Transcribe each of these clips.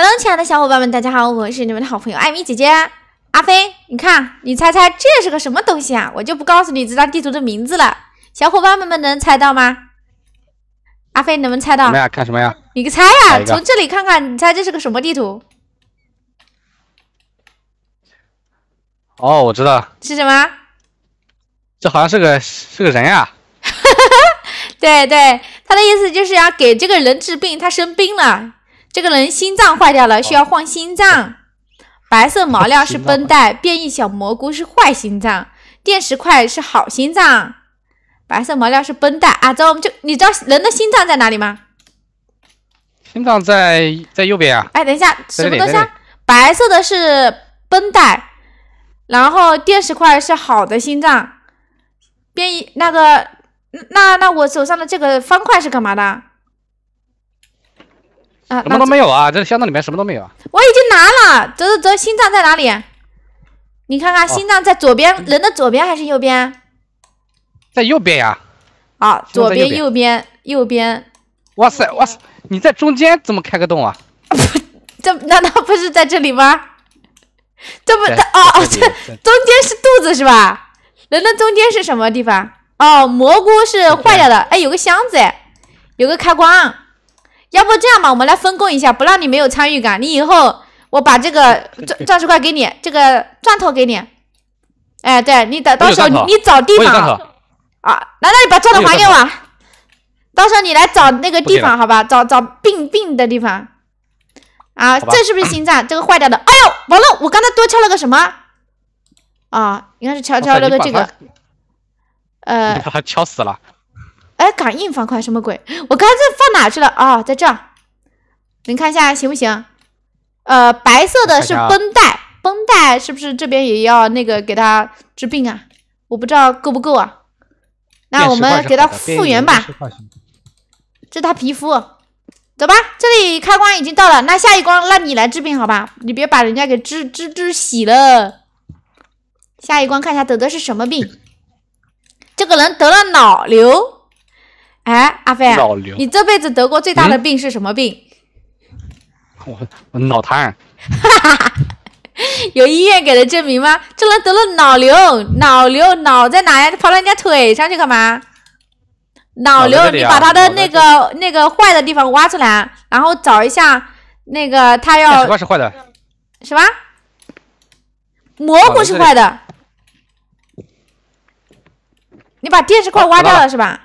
Hello，亲爱的小伙伴们，大家好，我是你们的好朋友艾米姐姐。阿飞，你看，你猜猜这是个什么东西啊？我就不告诉你这张地图的名字了。小伙伴们们能猜到吗？阿飞，能不能猜到？看什么呀？你个猜呀！从这里看看，你猜这是个什么地图？哦，我知道了。是什么？这好像是个是个人呀。哈哈，对对，他的意思就是要给这个人治病，他生病了。这个人心脏坏掉了，需要换心脏。白色毛料是绷带，变异小蘑菇是坏心脏，电石块是好心脏。白色毛料是绷带啊！走，就你知道人的心脏在哪里吗？心脏在在右边啊！哎，等一下，什么东西？白色的是绷带，然后电石块是好的心脏。变异那个，那那我手上的这个方块是干嘛的？啊，什么都没有啊！这箱子里面什么都没有啊！我已经拿了，走走，心脏在哪里？你看看，心脏在左边，人的左边还是右边？在右边呀。啊，左边、右边、右边。哇塞哇塞，你在中间怎么开个洞啊？这难道不是在这里吗？这不，这哦哦，这中间是肚子是吧？人的中间是什么地方？哦，蘑菇是坏掉的。哎，有个箱子哎，有个开关。要不这样吧，我们来分工一下，不让你没有参与感。你以后我把这个 钻钻石块给你，这个钻头给你。哎，对，你到到时候你找地方啊。啊，难道你把钻头还给我？到时候你来找那个地方，好吧，找找病病的地方。啊，这是不是心脏？这个坏掉的。哎呦，完了！我刚才多敲了个什么？啊，应该是敲敲了个这个。呃。敲死了。哎，感应方块什么鬼？我刚才放哪去了啊？在这儿，你看一下行不行？呃，白色的是绷带，绷带是不是这边也要那个给他治病啊？我不知道够不够啊？那我们给他复原吧。这他皮肤。走吧，这里开关已经到了。那下一关让你来治病，好吧？你别把人家给治治治洗了。下一关看一下得的是什么病？这个人得了脑瘤。哎，阿飞，你这辈子得过最大的病是什么病？我我脑瘫。哈哈哈，有医院给的证明吗？这人得了脑瘤，脑瘤，脑在哪呀？跑到人家腿上去干嘛？脑瘤，你把他的那个那个坏的地方挖出来，然后找一下那个他要什么？是坏的，什么？蘑菇是坏的。你把电视块挖掉了是吧？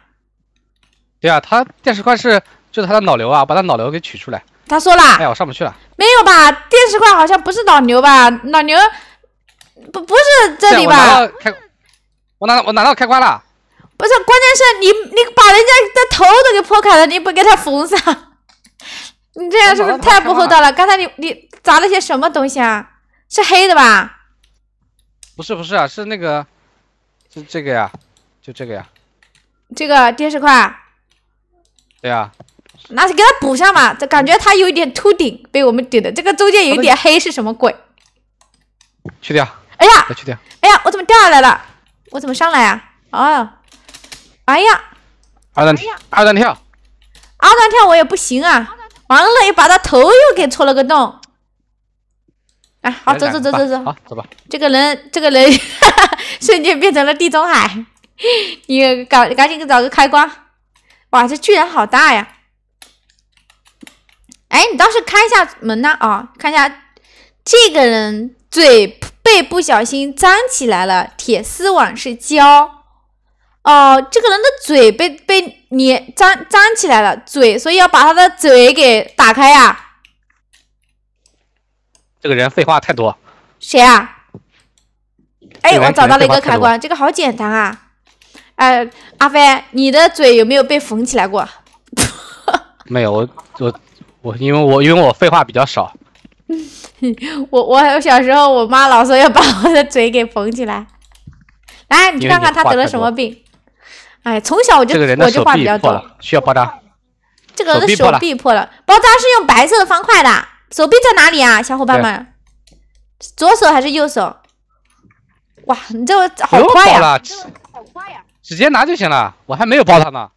对啊，他电视块是就是他的脑瘤啊，把他脑瘤给取出来。他说了。哎，我上不去了。没有吧？电视块好像不是脑瘤吧？脑瘤不不是这里吧？我拿到开？我拿到我开关了？不是，关键是你你把人家的头都给破开了，你不给他缝上？你这样是不是太不厚道了？刚才你你砸了些什么东西啊？是黑的吧？不是不是啊，是那个，是这个呀，就这个呀，这个电视块。对啊，那就给他补上嘛。这感觉他有一点秃顶，被我们顶的。这个中间有一点黑，是什么鬼？去掉。哎呀，去掉。哎呀，我怎么掉下来了？我怎么上来啊？哦，哎呀，二段，跳，二段跳。二段跳我也不行啊。完了又把他头又给戳了个洞。啊，好，走走走走走。好，走吧。这个人，这个人，瞬间变成了地中海。你赶赶紧找个开关。哇，这巨人好大呀！哎，你倒是开一下门呐啊！看一下，这个人嘴被不小心粘起来了，铁丝网是胶哦，这个人的嘴被被粘粘粘起来了，嘴所以要把他的嘴给打开呀。这个人废话太多。谁啊？哎，我找到了一个开关，这个好简单啊。哎，阿飞，你的嘴有没有被缝起来过？没有，我我我，因为我因为我废话比较少。我我小时候，我妈老说要把我的嘴给缝起来。来，你看看他得了什么病？哎，从小我就我就话比较多，需要包扎。这个的手臂破了，手臂破了，包扎是用白色的方块的。手臂在哪里啊，小伙伴们？左手还是右手？哇，你这个好快呀！好快呀！直接拿就行了，我还没有包他呢。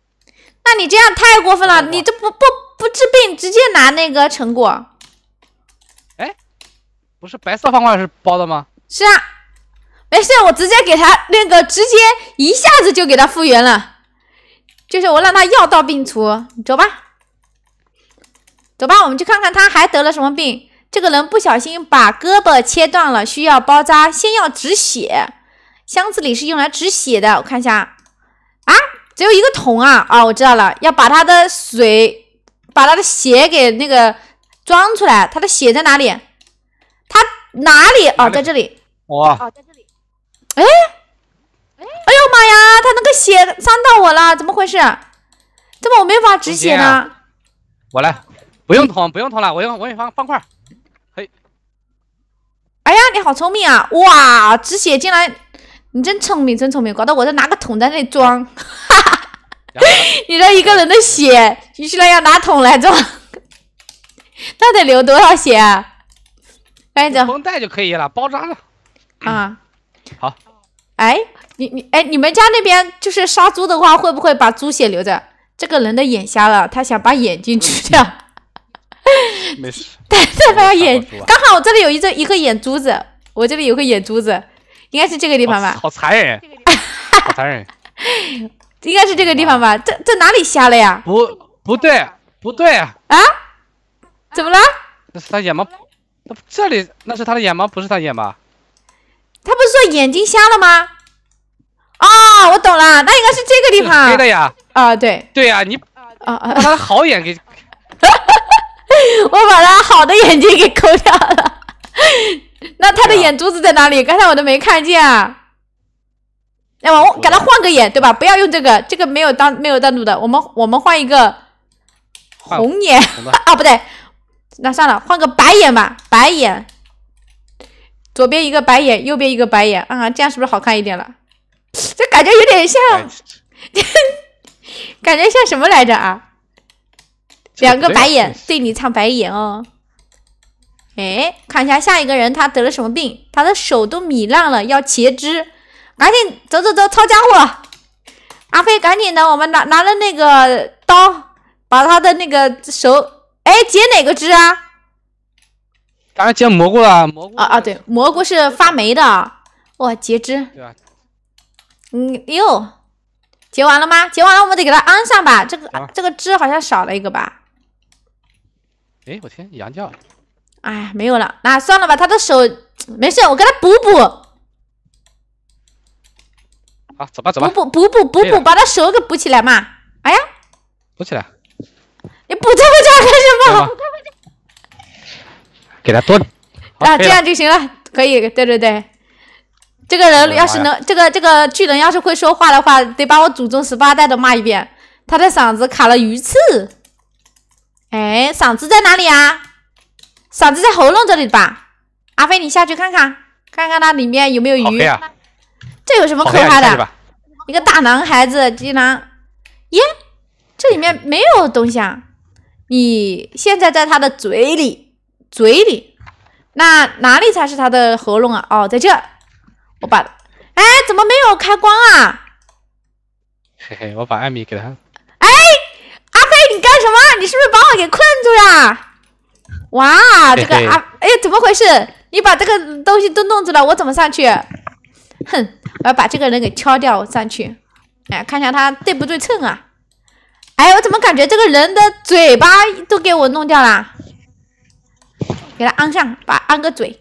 那你这样太过分了，你这不不不治病，直接拿那个成果。哎，不是白色方块是包的吗？是啊，没事，我直接给他那个，直接一下子就给他复原了，就是我让他药到病除。走吧，走吧，我们去看看他还得了什么病。这个人不小心把胳膊切断了，需要包扎，先要止血。箱子里是用来止血的，我看一下。只有一个桶啊！啊，我知道了，要把他的水，把他的血给那个装出来。他的血在哪里？他哪里？哦，在这里。哇！哦，在这里。哎，哎，哎呦妈呀！他那个血伤到我了，怎么回事？怎么我没法止血呢？我来，不用桶，不用桶了，我用我用方方块。嘿，哎呀，你好聪明啊！哇，止血竟然。你真聪明，真聪明！搞得我这拿个桶在那里装，你说一个人的血，你居然要拿桶来装，那得流多少血啊？赶紧走，绷带就可以了，包扎了。啊，好。哎，你你哎，你们家那边就是杀猪的话，会不会把猪血留着？这个人的眼瞎了，他想把眼睛取掉。没事。对，再把眼，刚好我这里有一只一个眼珠子，我这里有个眼珠子。应该是这个地方吧，好残忍，好残忍，应该是这个地方吧。这这哪里瞎了呀？不，不对，不对啊？怎么了？那是他眼吗？那这里那是他的眼吗？不是他眼吧？他不是说眼睛瞎了吗？啊，我懂了，那应该是这个地方。黑的呀。啊，对。对呀，你啊啊，把他好眼给，我把他好的眼睛给抠掉了。那他的眼珠子在哪里？刚才我都没看见。啊。哎，我给他换个眼，对吧？不要用这个，这个没有单没有单独的。我们我们换一个红眼，啊，不对，那算了，换个白眼吧，白眼。左边一个白眼，右边一个白眼，嗯，这样是不是好看一点了？这感觉有点像，感觉像什么来着啊？两个白眼对你唱白眼哦。哎，看一下下一个人，他得了什么病？他的手都糜烂了，要截肢。赶紧走走走，抄家伙！阿飞，赶紧的，我们拿拿了那个刀，把他的那个手……哎，截哪个肢啊？刚才截蘑菇了，蘑菇啊啊，对，蘑菇是发霉的。哇，截肢。对啊。嗯，哟，截完了吗？截完了，我们得给他安上吧。这个这个枝好像少了一个吧？哎，我天，羊叫！哎没有了，那算了吧。他的手 没事，我给他补补。好，走吧，走吧。补补补补补补，把他手给补起来嘛。哎呀，补起来！你补这么长干什么？给他多，啊，这样就行了。可以，对对对。这个人要是能，这个这个巨人要是会说话的话，得把我祖宗十八代都骂一遍。他的嗓子卡了鱼刺。哎，嗓子在哪里啊？嗓子在喉咙这里吧，阿飞，你下去看看，看看那里面有没有鱼。这有什么可怕的？一个大男孩子竟然，耶，这里面没有东西啊！你现在在他的嘴里，嘴里，那哪里才是他的喉咙啊？哦，在这，我把，哎，怎么没有开关啊？嘿嘿，我把艾米给他。哎，阿飞，你干什么？你是不是把我给困住呀？哇，这个啊，哎，怎么回事？你把这个东西都弄住了，我怎么上去？哼，我要把这个人给敲掉，我上去。哎，看一下他对不对称啊？哎，我怎么感觉这个人的嘴巴都给我弄掉啦？给他安上，把安个嘴。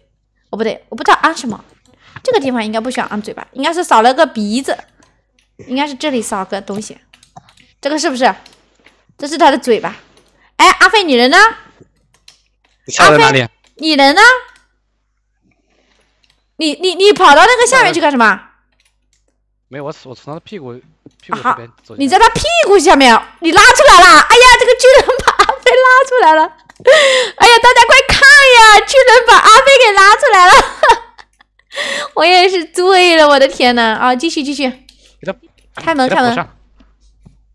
哦，不对，我不知道安什么。这个地方应该不需要安嘴巴，应该是少了个鼻子，应该是这里少个东西。这个是不是？这是他的嘴巴。哎，阿飞，你人呢？阿飞，你人呢？你你你跑到那个下面去干什么？没有，我我从他的屁股屁股这边走。你在他屁股下面，你拉出来了！哎呀，这个巨人把阿飞拉出来了！哎呀，大家快看呀，巨人把阿飞给拉出来了！我也是醉了，我的天哪！啊，继续继续，开门开门！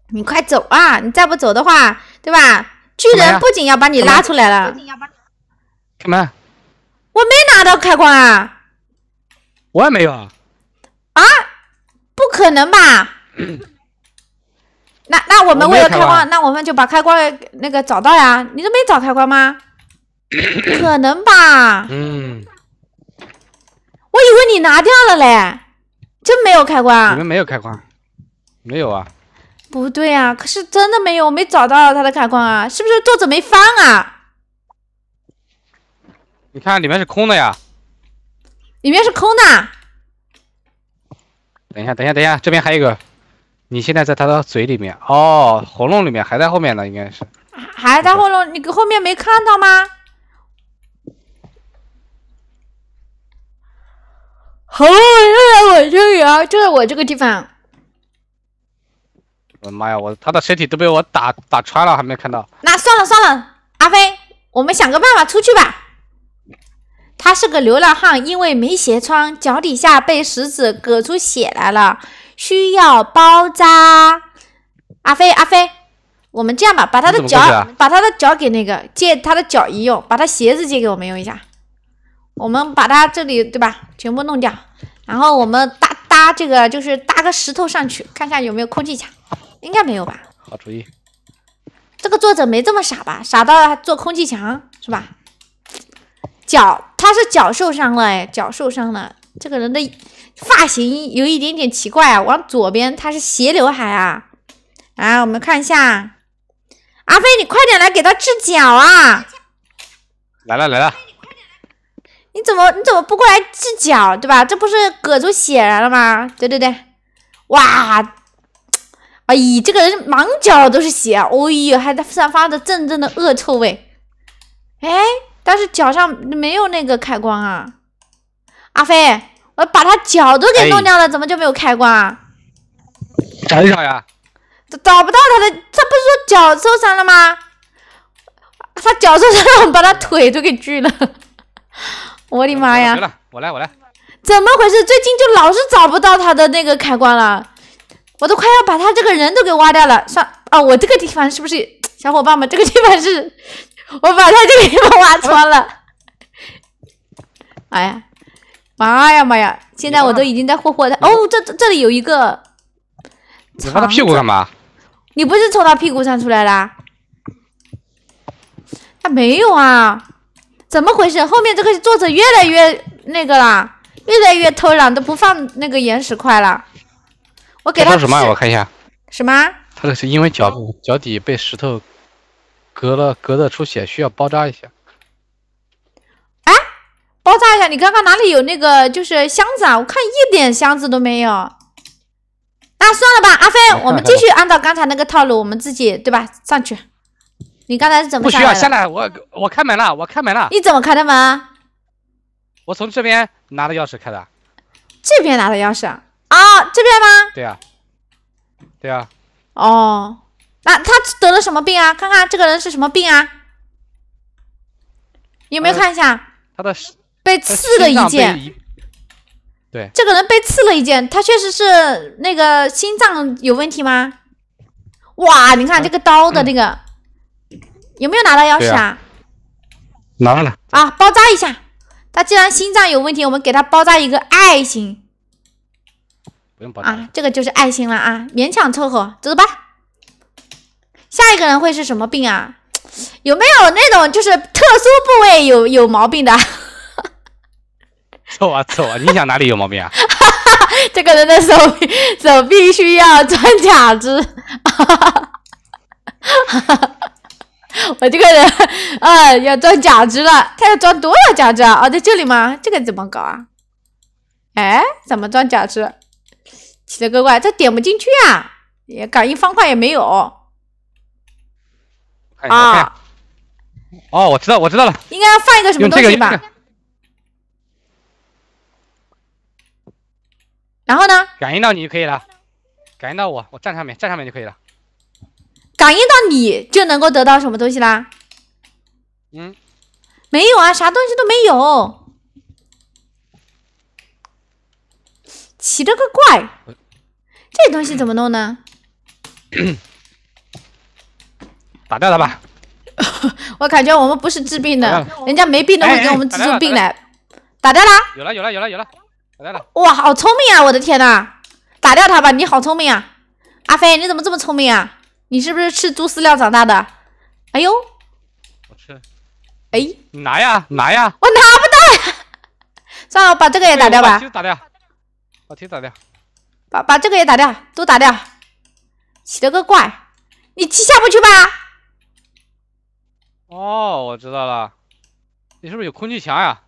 你快走啊！你再不走的话，对吧？巨人不仅要把你拉出来了，不仅要把。开门。我没拿到开关啊！我也没有啊！啊，不可能吧？那那我们为了开关，那我们就把开关那个找到呀？你都没找开关吗？可能吧？嗯，我以为你拿掉了嘞，真没有开关？你们没有开关？没有啊？不对啊，可是真的没有，我没找到他的开关啊！是不是桌子没翻啊？你看，里面是空的呀，里面是空的。等一下，等一下，等一下，这边还有一个。你现在在他的嘴里面哦，喉咙里面还在后面呢，应该是。还在喉咙？你后面没看到吗？喉咙就在我这里啊，就在我这个地方。我的妈呀！我他的身体都被我打打穿了，还没看到。那算了算了，阿飞，我们想个办法出去吧。他是个流浪汉，因为没鞋穿，脚底下被石子割出血来了，需要包扎。阿飞，阿飞，我们这样吧，把他的脚，把他的脚给那个借他的脚一用，把他鞋子借给我们用一下。我们把他这里对吧，全部弄掉，然后我们搭搭这个，就是搭个石头上去，看看有没有空气墙，应该没有吧？好主意。这个作者没这么傻吧？傻到做空气墙是吧？脚，他是脚受伤了哎，脚受伤了。这个人的发型有一点点奇怪啊，往左边他是斜刘海啊，来，我们看一下。阿飞，你快点来给他治脚啊！来了来了，你怎么你怎么不过来治脚对吧？这不是割出血来了吗？对对对，哇，哎这个人满脚都是血，哎呦，还在散发着阵阵的恶臭味，哎。但是脚上没有那个开关啊，阿飞，我把他脚都给弄掉了，怎么就没有开关啊？找一找呀！找不到他的，他不是说脚受伤了吗？他脚受伤，我把他腿都给锯了。我的妈呀！我来，我来。怎么回事？最近就老是找不到他的那个开关了，我都快要把他这个人都给挖掉了。上啊，我这个地方是不是，小伙伴们，这个地方是？我把他就给挖穿了！哎呀，妈呀，妈呀！现在我都已经在霍霍他。哦，这这里有一个。挖他屁股干嘛？你不是从他屁股上出来的？他没有啊？怎么回事？后面这个作者越来越那个啦，越来越偷懒，都不放那个岩石块了。我给他说什么？我看一下。什么？他这是因为脚脚底被石头。隔了，隔的出血，需要包扎一下。哎，包扎一下，你刚刚哪里有那个就是箱子啊？我看一点箱子都没有。那算了吧，阿飞，我们继续按照刚才那个套路，我们自己对吧？上去。你刚才是怎么？不需要下来，我我开门了，我开门了。你怎么开的门？我从这边拿的钥匙开的。这边拿的钥匙啊？啊，这边吗？对啊，对啊。哦。那他得了什么病啊？看看这个人是什么病啊？有没有看一下？他的被刺了一剑，对，这个人被刺了一剑，他确实是那个心脏有问题吗？哇，你看这个刀的那个，有没有拿到钥匙啊拿上了啊！包扎一下，他既然心脏有问题，我们给他包扎一个爱心，不用包扎啊，这个就是爱心了啊，勉强凑合，走吧。下一个人会是什么病啊？有没有那种就是特殊部位有有毛病的？走啊走啊！你想哪里有毛病啊？这个人的手手必须要装假肢。我这个人啊，要装假肢了。他要装多少假肢啊？哦，在这里吗？这个怎么搞啊？哎，怎么装假肢？奇了怪怪，这点不进去啊！也感应方块也没有。啊！哦，我知道，我知道了。应该要放一个什么东西吧？然后呢？感应到你就可以了，感应到我，我站上面，站上面就可以了。感应到你就能够得到什么东西啦？嗯，没有啊，啥东西都没有，奇了个怪，这东西怎么弄呢？打掉他吧，我感觉我们不是治病的，人家没病都会给我们治出病来。打掉啦！有了有了有了有了，打掉了！哇，好聪明啊！我的天哪，打掉他吧！你好聪明啊，阿飞，你怎么这么聪明啊？你是不是吃猪饲料长大的？哎呦，我吃，哎，拿呀拿呀，我拿不到，算了，把这个也打掉吧。把打掉，把铁打掉，把把这个也打掉，都打掉。起了个怪，你下不去吧？哦，我知道了，你是不是有空气墙呀？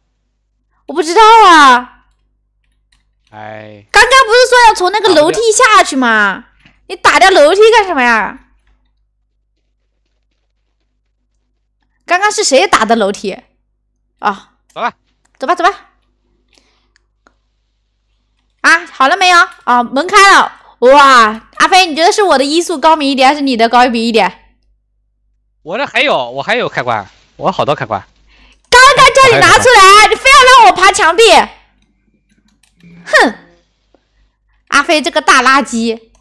我不知道啊。哎，刚刚不是说要从那个楼梯下去吗？你打掉楼梯干什么呀？刚刚是谁打的楼梯？啊，走吧，走吧，走吧。啊，好了没有？啊，门开了，哇！阿飞，你觉得是我的医术高明一点，还是你的高明一点？我这还有，我还有开关，我好多开关。刚刚叫你拿出来，你非要让我爬墙壁。哼，阿飞这个大垃圾。